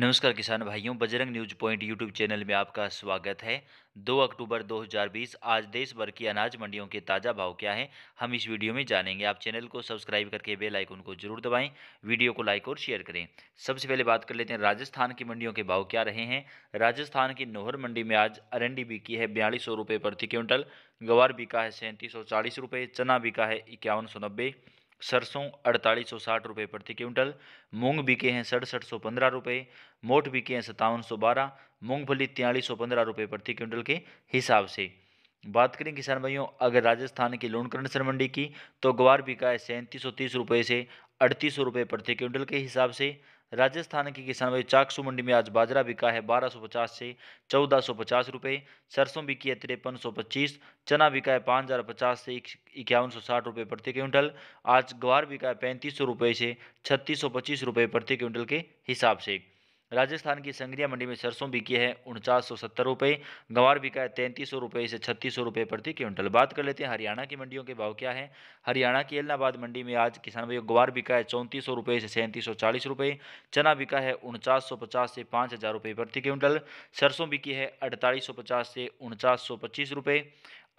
नमस्कार किसान भाइयों Bajrang news point YouTube channel में आपका स्वागत है 2 अक्टूबर 2020 आज देश भर की अनाज मंडियों के ताज़ा भाव क्या हैं हम इस वीडियो में जानेंगे आप चैनल को सब्सक्राइब करके बेल आइकन को जरूर दबाएं वीडियो को लाइक और शेयर करें सबसे पहले बात कर लेते हैं राजस्थान की मंडियों के भाव क्या रहे हैं राजस्थान की नोहर मंडी में आज अरंडी बिकी है बयालीस सौ प्रति क्विंटल गवार बिका है सैंतीस सौ चालीस रुपये चना बिका है इक्यावन सौ नब्बे सरसों अड़तालीस सौ साठ रुपये प्रति क्विंटल मूंग बिके हैं सड़सठ सौ पंद्रह रुपये मोट बिके हैं सत्तावन सौ बारह मूंगफली तयालीस सौ पंद्रह रुपये प्रति क्विंटल के हिसाब से बात करें किसान भाइयों अगर राजस्थान की लोनकरण सर मंडी की तो ग्वार बिका है सैंतीस सौ तीस रुपये से अड़तीस सौ रुपये प्रति क्विंटल के हिसाब से राजस्थान के किसान भाई चाकसू मंडी में आज बाजरा बिका है 1250 से 1450 रुपए सरसों बिकी है तिरपन सौ पच्चीस चना बिका है पाँच हज़ार पचास से इक्यावन सौ साठ रुपये प्रति क्विंटल आज ग्वार बिका है पैंतीस सौ रुपये से छत्तीस सौ पच्चीस रुपये प्रति क्विंटल के हिसाब से राजस्थान की संग्रिया मंडी में सरसों बिकी है उनचास सौ सत्तर रुपये गंवार बिका है तैंतीस सौ रुपये से छत्तीस सौ रुपये प्रति क्विंटल बात कर लेते हैं हरियाणा की मंडियों के भाव क्या है हरियाणा की एलनाबाद मंडी में आज किसान भाइयों गंवार बिका है चौंतीस सौ रुपये से सैंतीस सौ चालीस रुपये चना बिका है उनचास सौ पचास से पाँच हज़ार रुपये प्रति क्विंटल सरसों बिकी है अड़तालीस सौ पचास से उनचास सौ पच्चीस रुपये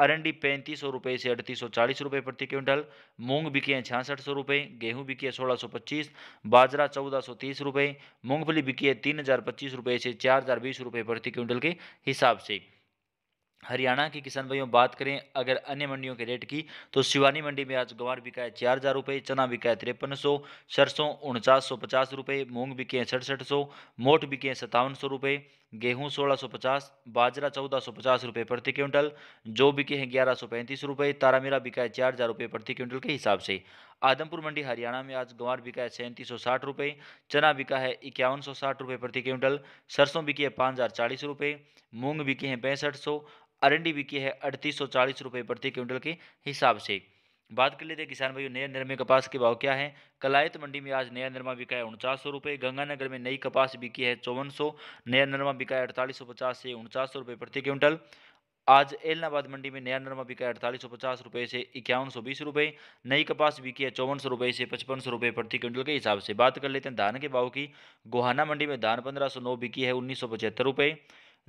अरंडी पैंतीस सौ रुपये से अड़तीस सौ चालीस रुपये प्रति क्विंटल मूंग बिकी है छियासठ सौ रुपये गेहूँ बिकी है सोलह सौ पच्चीस बाजरा चौदह सौ तीस रुपये मूँगफली बिकी है तीन हज़ार पच्चीस रुपये से चार हज़ार बीस रुपये प्रति क्विंटल के हिसाब से हरियाणा के किसान भाइयों बात करें अगर अन्य मंडियों के रेट की तो शिवानी मंडी में आज गवार बिका है चार हज़ार रुपये चना बिका है तिरपन सौ सरसों उनचास सौ पचास रुपये मूंग बिके हैं सड़सठ सौ मोट बिके हैं सत्तावन सौ रुपये गेहूँ सोलह सौ पचास बाजरा चौदह सौ पचास रुपये प्रति क्विंटल जो बिके हैं ग्यारह सौ पैंतीस रुपये तारामीरा बिका है चार हज़ार रुपये प्रति क्विंटल के हिसाब से आदमपुर मंडी हरियाणा में आज ग्वार बिका है सैंतीस सौ साठ रुपये चना बिका है इक्यावन सौ साठ रुपये प्रति क्विंटल सरसों बिकी है पाँच हज़ार चालीस रुपये मूँग बिकी है पैंसठ सौ अरंडी बिकी है अड़तीस सौ चालीस रुपये प्रति क्विंटल के हिसाब से बात कर लेते हैं किसान भाइयों नया नरमे कपास के भाव क्या है कलायत मंडी में आज नया निर्मा बिका है उनचास सौ रुपये गंगानगर में नई कपास बिकी है चौवन सौ नया निर्मा बिका है अड़तालीस सौ पचास से उनचास सौ रुपये प्रति क्विंटल आज एलनाबाद मंडी में नया नरमा बिका अड़तालीस सौ पचास रुपये से इक्यावन सौ बीस रुपये नई कपास बिकी है चौवन सौ रुपये से पचपन सौ रुपये प्रति क्विंटल के हिसाब से बात कर लेते हैं धान के भाव की गोहाना मंडी में धान पंद्रह सौ नौ बिकी है उन्नीस सौ पचहत्तर रुपये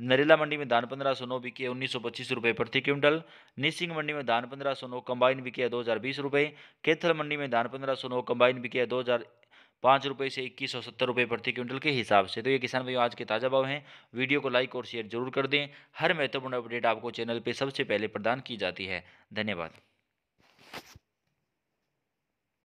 नरेला मंडी में धान पंद्रह सौ नौ बिकी है उन्नीस सौ पच्चीस रुपये प्रति क्विंटल निसिंग मंडी में धान पंद्रह सौ नौ कंबाइन बिकी है दो हज़ार बीस रुपये केथल मंडी में धान पंद्रह सौ नौ कंबाइन बिकी है दो हज़ार पाँच रुपये से इक्कीस सौ सत्तर रुपये प्रति क्विंटल के हिसाब से तो ये किसान भाइयों आज के ताज़ा भाव हैं वीडियो को लाइक और शेयर जरूर कर दें हर महत्वपूर्ण अपडेट आपको चैनल पर सबसे पहले प्रदान की जाती है धन्यवाद